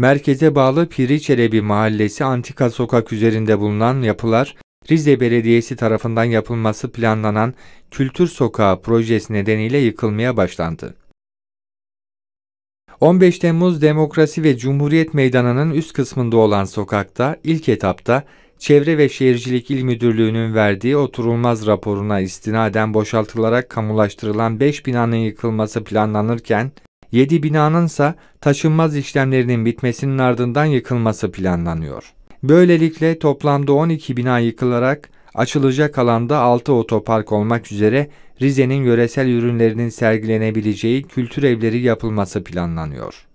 merkeze bağlı Piri Çelebi Mahallesi Antika Sokak üzerinde bulunan yapılar, Rize Belediyesi tarafından yapılması planlanan Kültür Sokağı projesi nedeniyle yıkılmaya başlandı. 15 Temmuz Demokrasi ve Cumhuriyet Meydanı'nın üst kısmında olan sokakta ilk etapta Çevre ve Şehircilik İl Müdürlüğü'nün verdiği oturulmaz raporuna istinaden boşaltılarak kamulaştırılan 5 binanın yıkılması planlanırken 7 ise taşınmaz işlemlerinin bitmesinin ardından yıkılması planlanıyor. Böylelikle toplamda 12 bina yıkılarak açılacak alanda 6 otopark olmak üzere Rize'nin yöresel ürünlerinin sergilenebileceği kültür evleri yapılması planlanıyor.